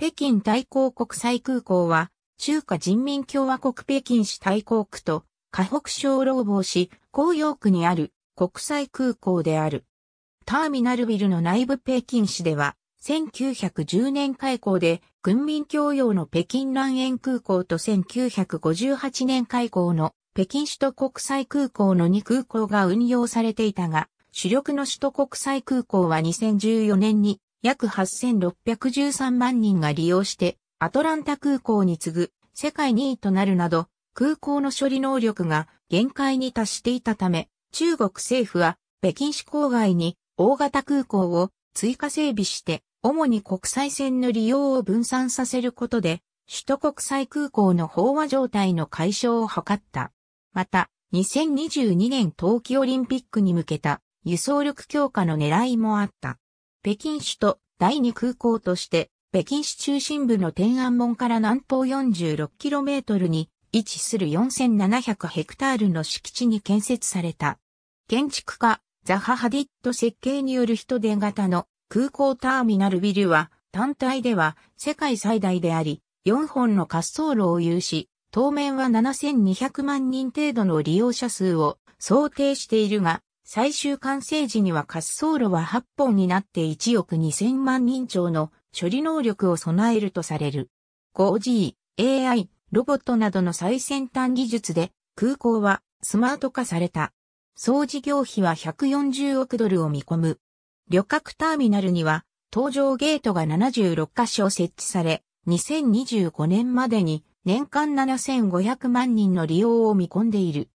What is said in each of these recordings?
北京大港国際空港は、中華人民共和国北京市大港区と、河北省労働市、江陽区にある国際空港である。ターミナルビルの内部北京市では、1910年開港で、軍民共用の北京南園空港と1958年開港の北京首都国際空港の2空港が運用されていたが、主力の首都国際空港は2014年に約8613万人が利用して、アトランタ空港に次ぐ世界2位となるなど、空港の処理能力が限界に達していたため、中国政府は北京市郊外に大型空港を追加整備して、主に国際線の利用を分散させることで、首都国際空港の飽和状態の解消を図った。また、2022年冬季オリンピックに向けた輸送力強化の狙いもあった。北京市と第二空港として、北京市中心部の天安門から南方 46km に位置する4700ヘクタールの敷地に建設された。建築家、ザハ・ハディット設計による人手型の空港ターミナルビルは単体では世界最大であり、4本の滑走路を有し、当面は7200万人程度の利用者数を想定しているが、最終完成時には滑走路は8本になって1億2000万人超の処理能力を備えるとされる。5G、AI、ロボットなどの最先端技術で空港はスマート化された。総事業費は140億ドルを見込む。旅客ターミナルには搭乗ゲートが76カ所設置され、2025年までに年間7500万人の利用を見込んでいる。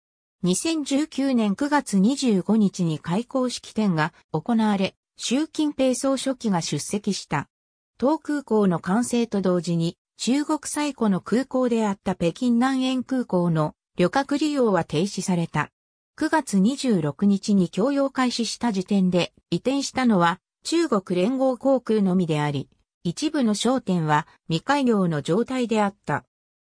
2019年9月25日に開校式典が行われ、習近平総書記が出席した。東空港の完成と同時に、中国最古の空港であった北京南園空港の旅客利用は停止された。9月26日に供用開始した時点で移転したのは中国連合航空のみであり、一部の商店は未開業の状態であった。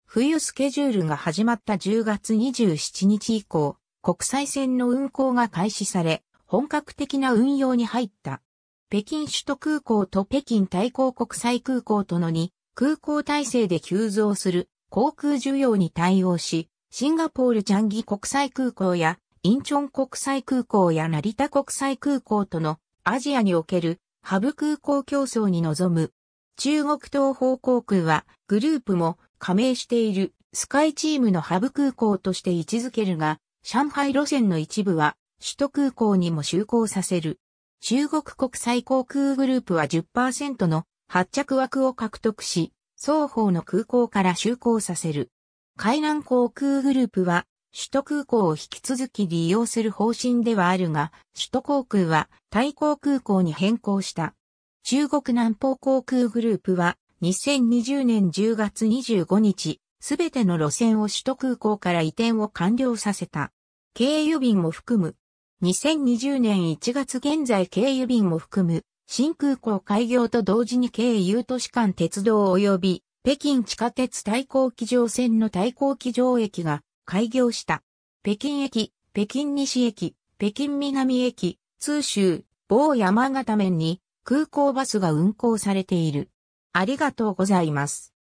冬スケジュールが始まった10月27日以降、国際線の運航が開始され、本格的な運用に入った。北京首都空港と北京対抗国際空港とのに、空港体制で急増する航空需要に対応し、シンガポールチャンギ国際空港やインチョン国際空港や成田国際空港とのアジアにおけるハブ空港競争に臨む。中国東方航空はグループも加盟しているスカイチームのハブ空港として位置づけるが、上海路線の一部は首都空港にも就航させる。中国国際航空グループは10%の発着枠を獲得し、双方の空港から就航させる。海南航空グループは首都空港を引き続き利用する方針ではあるが、首都航空は対航空港に変更した。中国南方航空グループは2020年10月25日、すべての路線を首都空港から移転を完了させた。経由便も含む。2020年1月現在経由便も含む、新空港開業と同時に経由都市間鉄道及び、北京地下鉄対抗機場線の対抗機場駅が開業した。北京駅、北京西駅、北京南駅、通州、某山形面に空港バスが運行されている。ありがとうございます。